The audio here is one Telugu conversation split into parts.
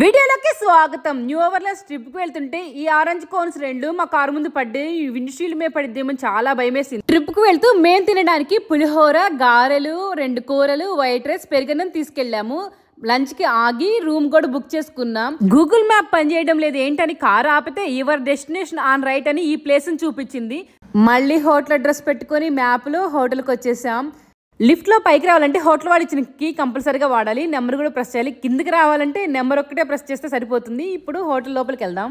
వీడియోలోకి స్వాగతం న్యూ ఓవర్లాస్ ట్రిప్కి వెళ్తుంటే ఈ ఆరెంజ్ కోన్స్ రెండు మా కారు ముందు పడ్డే ఈ విండ్షీల్డ్ మీద పడిద్దేమో చాలా భయమేసింది ట్రిప్కి వెళ్తూ మేము తినడానికి పులిహోర గారెలు రెండు కూరలు వైట్ రైస్ పెరిగనం తీసుకెళ్లాము లంచ్కి ఆగి రూమ్ కూడా బుక్ చేసుకున్నాం గూగుల్ మ్యాప్ పనిచేయడం లేదు ఏంటని కారు ఆపితే యువర్ డెస్టినేషన్ ఆన్ రైట్ అని ఈ ప్లేస్ని చూపించింది మళ్ళీ హోటల్ అడ్రస్ పెట్టుకొని మ్యాప్లో హోటల్కి వచ్చేసాం లిఫ్ట్లో పైకి రావాలంటే హోటల్ వాడు ఇచ్చిన కీ కంపల్సరీగా వాడాలి నెంబర్ కూడా ప్రెస్ చేయాలి కిందకి రావాలంటే నెంబర్ ఒక్కటే ప్రెస్ చేస్తే సరిపోతుంది ఇప్పుడు హోటల్ లోపలికి వెళ్దాం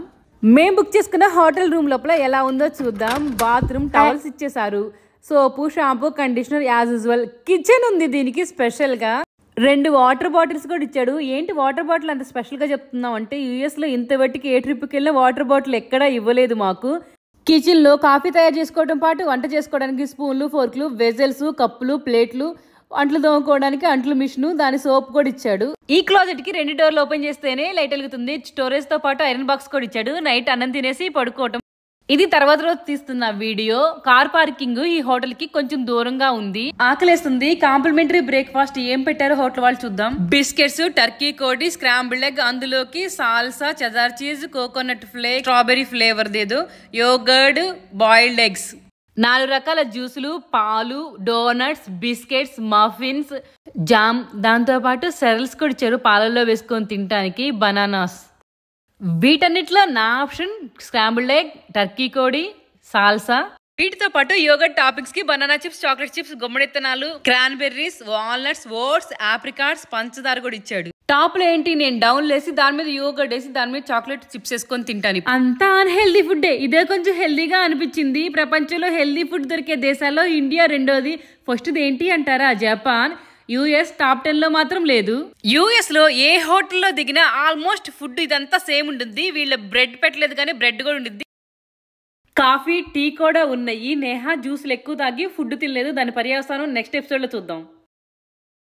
మేము బుక్ చేసుకున్న హోటల్ రూమ్ లోపల ఎలా ఉందో చూద్దాం బాత్రూమ్ టవల్స్ ఇచ్చేసారు soap shampoo conditioner as usual kitchen ఉంది దీనికి స్పెషల్గా రెండు వాటర్ బాటిల్స్ కూడా ఇచ్చాడు ఏంటి వాటర్ బాటిల్ అంత స్పెషల్గా చెప్తున్నాం అంటే ఇంత వట్టికి ఏ ట్రిప్కి వెళ్ళినా వాటర్ బాటిల్ ఎక్కడా ఇవ్వలేదు మాకు కిచెన్లో కాఫీ తయారు చేసుకోవడం పాటు వంట చేసుకోవడానికి స్పూన్లు ఫోర్క్లు వెజల్స్ కప్పులు ప్లేట్లు అంట్లు దోముకోవడానికి అంట్లు మిషన్ దాని సోప్ కూడా ఇచ్చాడు ఈ క్లోజెట్ కి రెండు డోర్లు ఓపెన్ చేస్తేనే లైట్ వెలుగుతుంది స్టోరేజ్ తో పాటు ఐరన్ బాక్స్ కూడా ఇచ్చాడు నైట్ అన్నం తినేసి పడుకోవటం ఇది తర్వాత రోజు తీస్తున్న వీడియో కార్ పార్కింగ్ ఈ హోటల్ కి కొంచెం దూరంగా ఉంది ఆకలేస్తుంది కాంప్లిమెంటరీ బ్రేక్ఫాస్ట్ ఏం పెట్టారు హోటల్ వాళ్ళు చూద్దాం బిస్కెట్స్ టర్కీ కోడి స్క్రాంబుల్ ఎగ్ అందులోకి salsa cheddar cheese coconut flake strawberry flavour దేదు యోగర్డ్ బాయిల్డ్ ఎగ్స్ నాలుగు రకాల జ్యూసులు పాలు డోనట్స్ బిస్కెట్స్ మఫిన్స్ జామ్ దాంతోపాటు సెరల్స్ కూడా ఇచ్చారు పాలల్లో వేసుకొని తినటానికి బనానాస్ వీటన్నిటిలో నా ఆప్షన్ స్క్రాంబుల్డ్ ఎగ్ టర్కీ కోడి సాల్సా వీటితో పాటు యోగ టాపిక్స్ కి బనానా చిప్స్ చాక్లెట్ చిప్స్ గుమ్మడిత్తనాలు క్రాన్బెర్రీస్ వాల్నట్స్ ఓట్స్ ఆప్రికాట్స్ పంచదార కూడా ఇచ్చాడు టాప్ లో ఏంటి నేను డౌన్ లేసి దాని మీద యోగర్ట్ వేసి దాని మీద చాక్లెట్ చిప్స్ వేసుకొని తింటాను అంతా అన్హెల్దీ ఫుడ్ ఇదే కొంచెం హెల్దీగా అనిపించింది ప్రపంచంలో హెల్దీ ఫుడ్ దొరికే దేశాల్లో ఇండియా రెండోది ఫస్ట్ది ఏంటి అంటారా జపాన్ యూఎస్ టాప్ టెన్ లో మాత్రం లేదు యుఎస్ లో ఏ హోటల్లో దిగినా ఆల్మోస్ట్ ఫుడ్ ఇదంతా సేమ్ ఉంటుంది వీళ్ళ బ్రెడ్ పెట్టలేదు కానీ బ్రెడ్ కూడా ఉంటుంది కాఫీ టీ కూడా ఉన్నాయి నేహా జ్యూస్లు ఎక్కువ తాగి ఫుడ్ తినలేదు దాని పర్యవసానం నెక్స్ట్ ఎపిసోడ్లో చూద్దాం